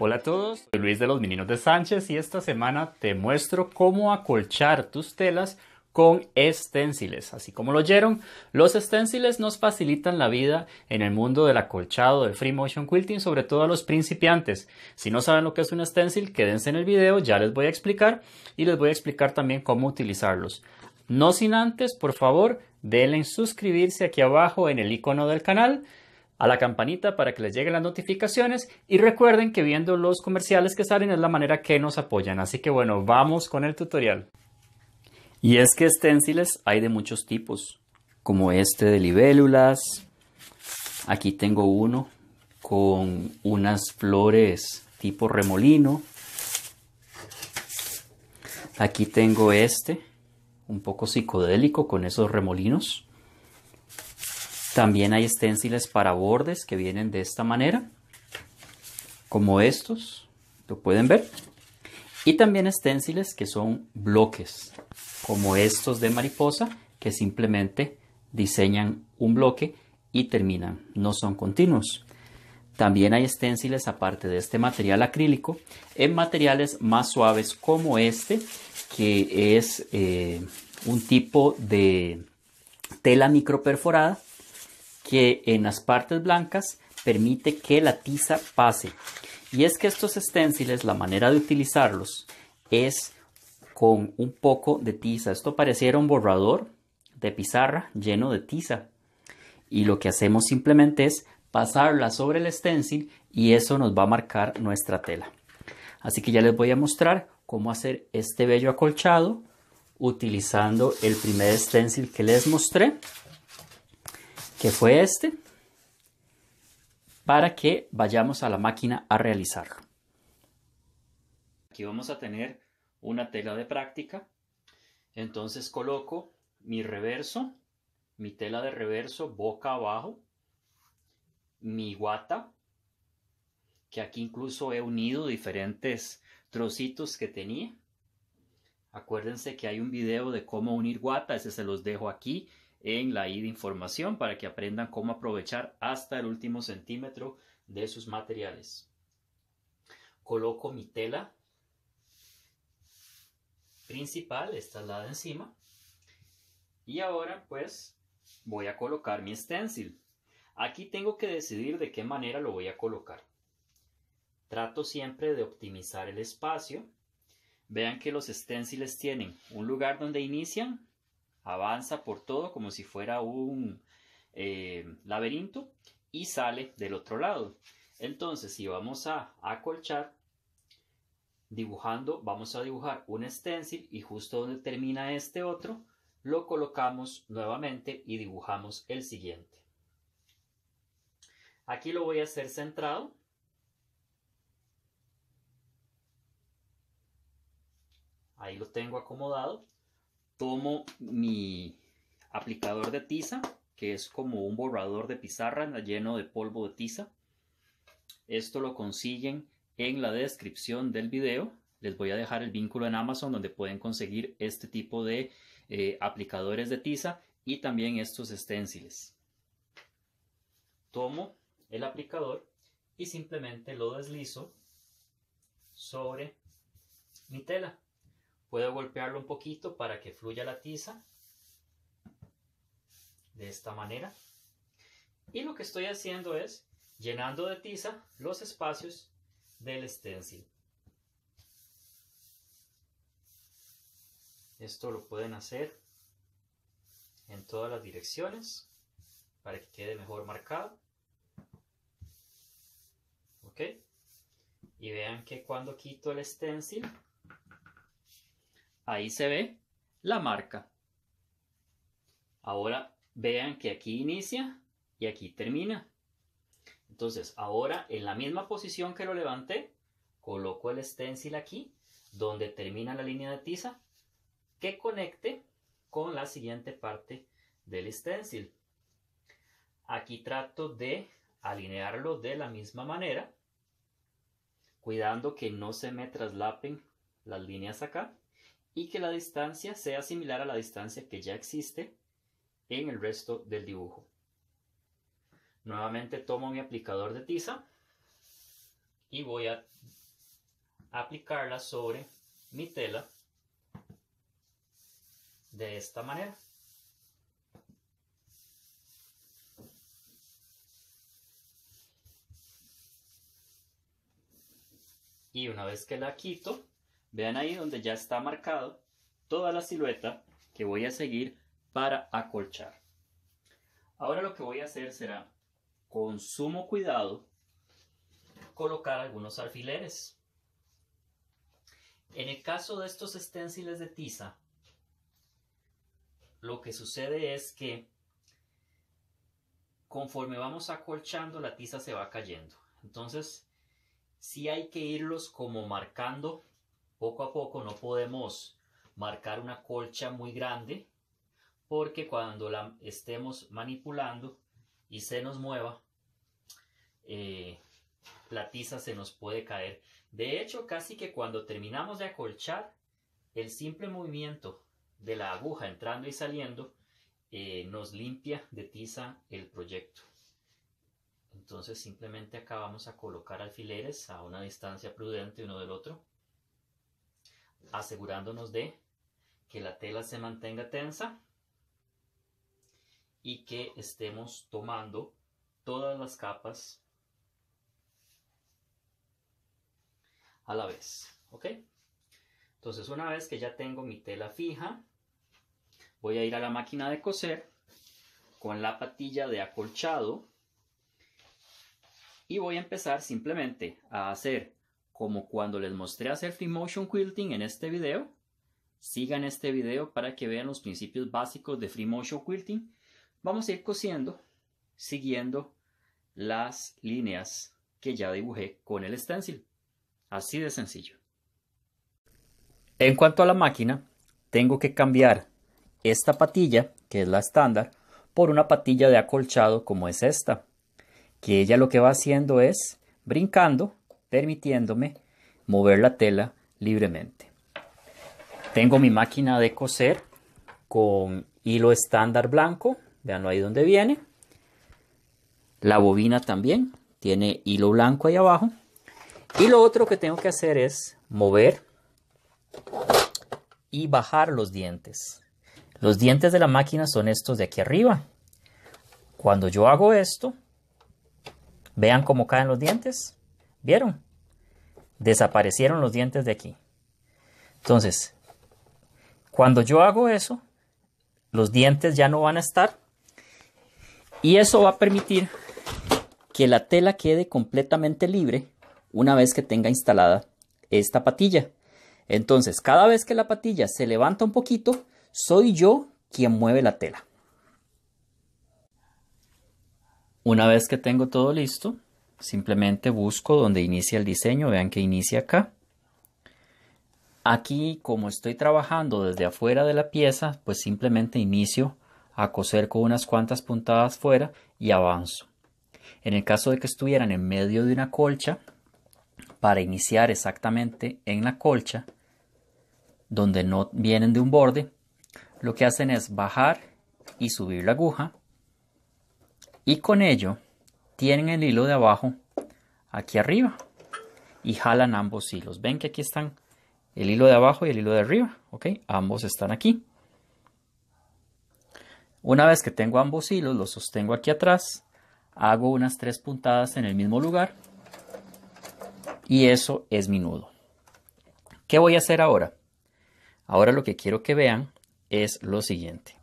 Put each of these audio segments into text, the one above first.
Hola a todos, soy Luis de los Meninos de Sánchez y esta semana te muestro cómo acolchar tus telas con esténciles. Así como lo oyeron, los esténciles nos facilitan la vida en el mundo del acolchado, del free motion quilting, sobre todo a los principiantes. Si no saben lo que es un esténcil, quédense en el video, ya les voy a explicar y les voy a explicar también cómo utilizarlos. No sin antes, por favor, denle en suscribirse aquí abajo en el icono del canal a la campanita para que les lleguen las notificaciones y recuerden que viendo los comerciales que salen es la manera que nos apoyan. Así que bueno, vamos con el tutorial. Y es que esténciles hay de muchos tipos, como este de libélulas. Aquí tengo uno con unas flores tipo remolino. Aquí tengo este, un poco psicodélico con esos remolinos. También hay esténciles para bordes que vienen de esta manera, como estos, lo pueden ver. Y también esténciles que son bloques, como estos de mariposa, que simplemente diseñan un bloque y terminan, no son continuos. También hay esténciles aparte de este material acrílico en materiales más suaves como este que es eh, un tipo de tela microperforada que en las partes blancas permite que la tiza pase. Y es que estos esténciles, la manera de utilizarlos es con un poco de tiza. Esto pareciera un borrador de pizarra lleno de tiza. Y lo que hacemos simplemente es pasarla sobre el stencil y eso nos va a marcar nuestra tela. Así que ya les voy a mostrar cómo hacer este bello acolchado utilizando el primer stencil que les mostré que fue este, para que vayamos a la máquina a realizarlo. Aquí vamos a tener una tela de práctica, entonces coloco mi reverso, mi tela de reverso boca abajo, mi guata, que aquí incluso he unido diferentes trocitos que tenía. Acuérdense que hay un video de cómo unir guata, ese se los dejo aquí en la I de información para que aprendan cómo aprovechar hasta el último centímetro de sus materiales. Coloco mi tela principal, esta es la de encima. Y ahora pues voy a colocar mi stencil. Aquí tengo que decidir de qué manera lo voy a colocar. Trato siempre de optimizar el espacio. Vean que los stencils tienen un lugar donde inician avanza por todo como si fuera un eh, laberinto y sale del otro lado. Entonces, si vamos a acolchar, dibujando, vamos a dibujar un stencil y justo donde termina este otro, lo colocamos nuevamente y dibujamos el siguiente. Aquí lo voy a hacer centrado. Ahí lo tengo acomodado tomo mi aplicador de tiza, que es como un borrador de pizarra lleno de polvo de tiza. Esto lo consiguen en la descripción del video. Les voy a dejar el vínculo en Amazon donde pueden conseguir este tipo de eh, aplicadores de tiza y también estos esténciles. Tomo el aplicador y simplemente lo deslizo sobre mi tela. Puedo golpearlo un poquito para que fluya la tiza. De esta manera. Y lo que estoy haciendo es llenando de tiza los espacios del stencil. Esto lo pueden hacer en todas las direcciones para que quede mejor marcado. ¿Ok? Y vean que cuando quito el stencil, Ahí se ve la marca. Ahora vean que aquí inicia y aquí termina. Entonces, ahora en la misma posición que lo levanté, coloco el stencil aquí, donde termina la línea de tiza, que conecte con la siguiente parte del stencil. Aquí trato de alinearlo de la misma manera, cuidando que no se me traslapen las líneas acá y que la distancia sea similar a la distancia que ya existe en el resto del dibujo. Nuevamente tomo mi aplicador de tiza y voy a aplicarla sobre mi tela de esta manera. Y una vez que la quito, Vean ahí donde ya está marcado toda la silueta que voy a seguir para acolchar. Ahora lo que voy a hacer será, con sumo cuidado, colocar algunos alfileres. En el caso de estos esténciles de tiza, lo que sucede es que conforme vamos acolchando, la tiza se va cayendo. Entonces, sí hay que irlos como marcando poco a poco no podemos marcar una colcha muy grande porque cuando la estemos manipulando y se nos mueva, eh, la tiza se nos puede caer. De hecho, casi que cuando terminamos de acolchar, el simple movimiento de la aguja entrando y saliendo eh, nos limpia de tiza el proyecto. Entonces simplemente acá vamos a colocar alfileres a una distancia prudente uno del otro asegurándonos de que la tela se mantenga tensa y que estemos tomando todas las capas a la vez. ¿Ok? Entonces una vez que ya tengo mi tela fija, voy a ir a la máquina de coser con la patilla de acolchado y voy a empezar simplemente a hacer como cuando les mostré hacer Free Motion Quilting en este video. Sigan este video para que vean los principios básicos de Free Motion Quilting. Vamos a ir cosiendo siguiendo las líneas que ya dibujé con el stencil. Así de sencillo. En cuanto a la máquina, tengo que cambiar esta patilla, que es la estándar, por una patilla de acolchado como es esta, que ella lo que va haciendo es brincando permitiéndome mover la tela libremente. Tengo mi máquina de coser con hilo estándar blanco, veanlo ahí donde viene. La bobina también tiene hilo blanco ahí abajo. Y lo otro que tengo que hacer es mover y bajar los dientes. Los dientes de la máquina son estos de aquí arriba. Cuando yo hago esto, vean cómo caen los dientes. ¿Vieron? Desaparecieron los dientes de aquí. Entonces, cuando yo hago eso, los dientes ya no van a estar y eso va a permitir que la tela quede completamente libre una vez que tenga instalada esta patilla. Entonces, cada vez que la patilla se levanta un poquito, soy yo quien mueve la tela. Una vez que tengo todo listo, Simplemente busco donde inicia el diseño, vean que inicia acá. Aquí, como estoy trabajando desde afuera de la pieza, pues simplemente inicio a coser con unas cuantas puntadas fuera y avanzo. En el caso de que estuvieran en medio de una colcha, para iniciar exactamente en la colcha, donde no vienen de un borde, lo que hacen es bajar y subir la aguja y con ello tienen el hilo de abajo aquí arriba y jalan ambos hilos. Ven que aquí están el hilo de abajo y el hilo de arriba, ¿ok? Ambos están aquí. Una vez que tengo ambos hilos, los sostengo aquí atrás, hago unas tres puntadas en el mismo lugar y eso es mi nudo. ¿Qué voy a hacer ahora? Ahora lo que quiero que vean es lo siguiente.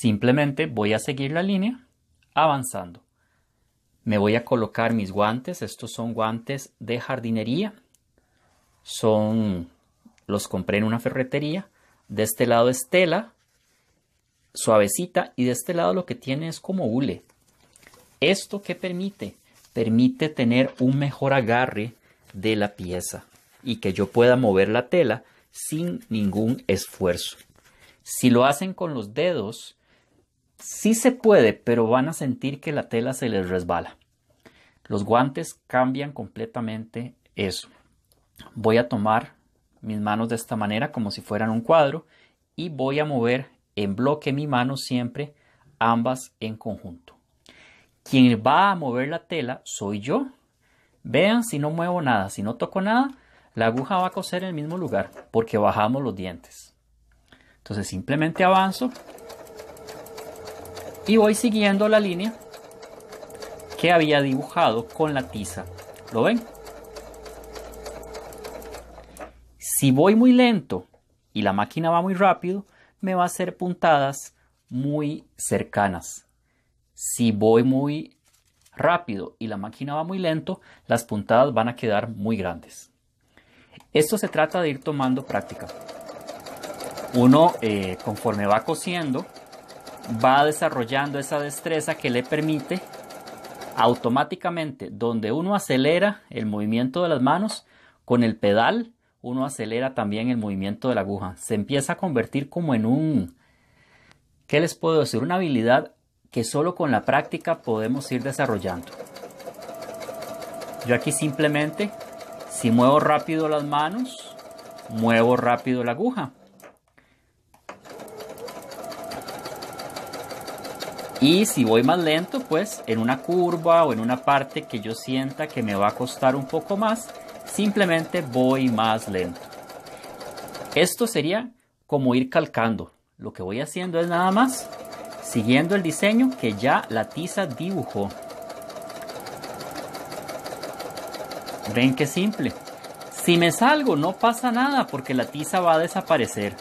Simplemente voy a seguir la línea avanzando. Me voy a colocar mis guantes. Estos son guantes de jardinería. Son los compré en una ferretería. De este lado es tela suavecita y de este lado lo que tiene es como hule. ¿Esto qué permite? Permite tener un mejor agarre de la pieza y que yo pueda mover la tela sin ningún esfuerzo. Si lo hacen con los dedos, Sí se puede, pero van a sentir que la tela se les resbala. Los guantes cambian completamente eso. Voy a tomar mis manos de esta manera como si fueran un cuadro y voy a mover en bloque mi mano siempre ambas en conjunto. Quien va a mover la tela soy yo. Vean si no muevo nada, si no toco nada, la aguja va a coser en el mismo lugar porque bajamos los dientes. Entonces simplemente avanzo y voy siguiendo la línea que había dibujado con la tiza. ¿Lo ven? Si voy muy lento y la máquina va muy rápido, me va a hacer puntadas muy cercanas. Si voy muy rápido y la máquina va muy lento, las puntadas van a quedar muy grandes. Esto se trata de ir tomando práctica. Uno, eh, conforme va cosiendo, va desarrollando esa destreza que le permite automáticamente, donde uno acelera el movimiento de las manos, con el pedal uno acelera también el movimiento de la aguja. Se empieza a convertir como en un, ¿qué les puedo decir? Una habilidad que solo con la práctica podemos ir desarrollando. Yo aquí simplemente, si muevo rápido las manos, muevo rápido la aguja. Y si voy más lento, pues en una curva o en una parte que yo sienta que me va a costar un poco más, simplemente voy más lento. Esto sería como ir calcando. Lo que voy haciendo es nada más siguiendo el diseño que ya la tiza dibujó. Ven qué simple. Si me salgo no pasa nada porque la tiza va a desaparecer.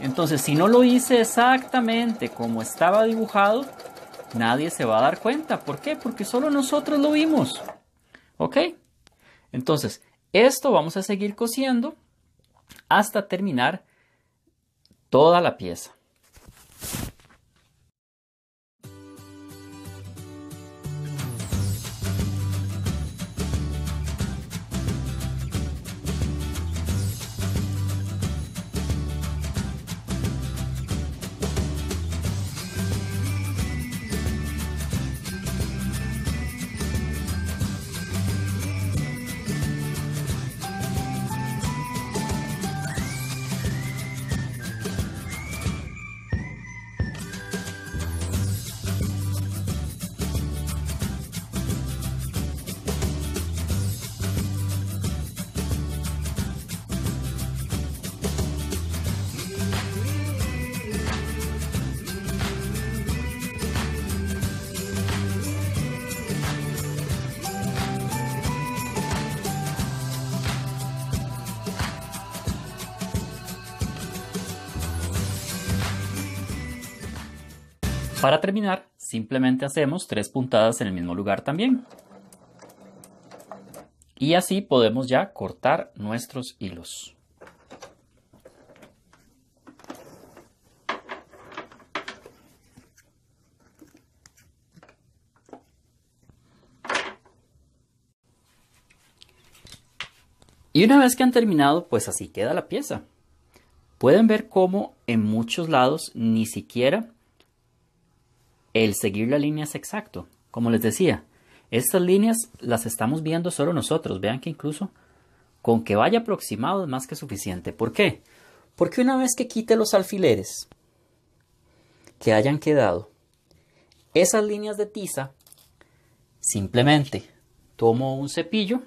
Entonces si no lo hice exactamente como estaba dibujado, nadie se va a dar cuenta. ¿Por qué? Porque solo nosotros lo vimos. ¿Ok? Entonces, esto vamos a seguir cosiendo hasta terminar toda la pieza. Para terminar, simplemente hacemos tres puntadas en el mismo lugar también. Y así podemos ya cortar nuestros hilos. Y una vez que han terminado, pues así queda la pieza. Pueden ver cómo en muchos lados ni siquiera el seguir línea es exacto. Como les decía, estas líneas las estamos viendo solo nosotros. Vean que incluso con que vaya aproximado es más que suficiente. ¿Por qué? Porque una vez que quite los alfileres que hayan quedado, esas líneas de tiza, simplemente tomo un cepillo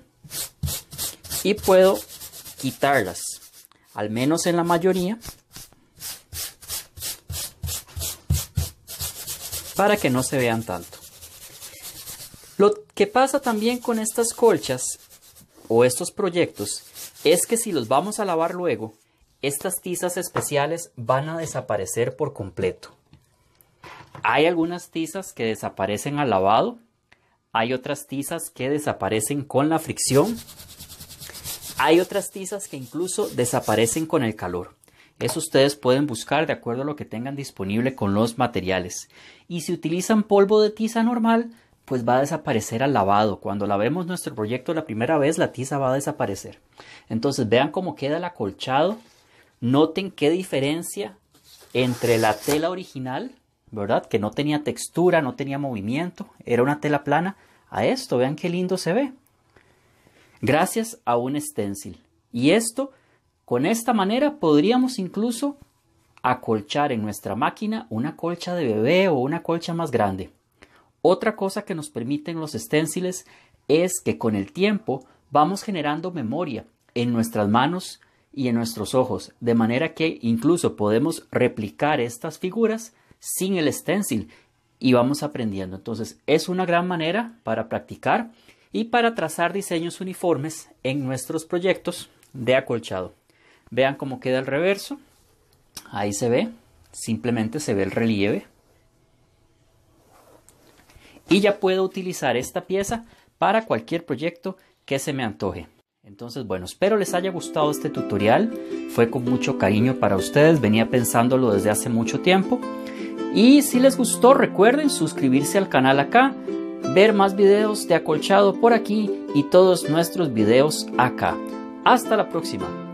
y puedo quitarlas, al menos en la mayoría, para que no se vean tanto. Lo que pasa también con estas colchas o estos proyectos es que si los vamos a lavar luego, estas tizas especiales van a desaparecer por completo. Hay algunas tizas que desaparecen al lavado, hay otras tizas que desaparecen con la fricción, hay otras tizas que incluso desaparecen con el calor. Eso ustedes pueden buscar de acuerdo a lo que tengan disponible con los materiales. Y si utilizan polvo de tiza normal, pues va a desaparecer al lavado. Cuando lavemos nuestro proyecto la primera vez, la tiza va a desaparecer. Entonces vean cómo queda el acolchado. Noten qué diferencia entre la tela original, ¿verdad? Que no tenía textura, no tenía movimiento, era una tela plana. A esto, vean qué lindo se ve. Gracias a un stencil. Y esto con esta manera podríamos incluso acolchar en nuestra máquina una colcha de bebé o una colcha más grande. Otra cosa que nos permiten los esténciles es que con el tiempo vamos generando memoria en nuestras manos y en nuestros ojos, de manera que incluso podemos replicar estas figuras sin el stencil y vamos aprendiendo. Entonces es una gran manera para practicar y para trazar diseños uniformes en nuestros proyectos de acolchado. Vean cómo queda el reverso. Ahí se ve. Simplemente se ve el relieve. Y ya puedo utilizar esta pieza para cualquier proyecto que se me antoje. Entonces, bueno, espero les haya gustado este tutorial. Fue con mucho cariño para ustedes. Venía pensándolo desde hace mucho tiempo. Y si les gustó, recuerden suscribirse al canal acá, ver más videos de acolchado por aquí y todos nuestros videos acá. Hasta la próxima.